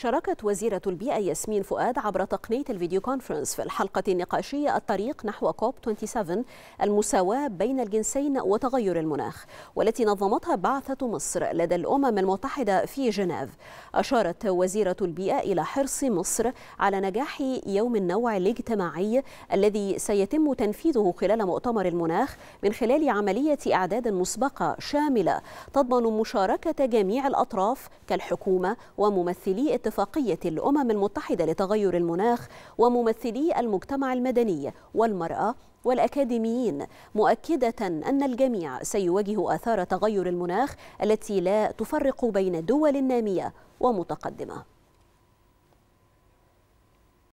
شاركت وزيرة البيئة ياسمين فؤاد عبر تقنية الفيديو كونفرنس في الحلقة النقاشية الطريق نحو كوب 27 المساواة بين الجنسين وتغير المناخ والتي نظمتها بعثة مصر لدى الأمم المتحدة في جنيف أشارت وزيرة البيئة إلى حرص مصر على نجاح يوم النوع الاجتماعي الذي سيتم تنفيذه خلال مؤتمر المناخ من خلال عملية إعداد مسبقة شاملة تضمن مشاركة جميع الأطراف كالحكومة وممثلي اتفاقية الأمم المتحدة لتغير المناخ وممثلي المجتمع المدني والمرأة والأكاديميين مؤكدة أن الجميع سيواجه آثار تغير المناخ التي لا تفرق بين دول نامية ومتقدمة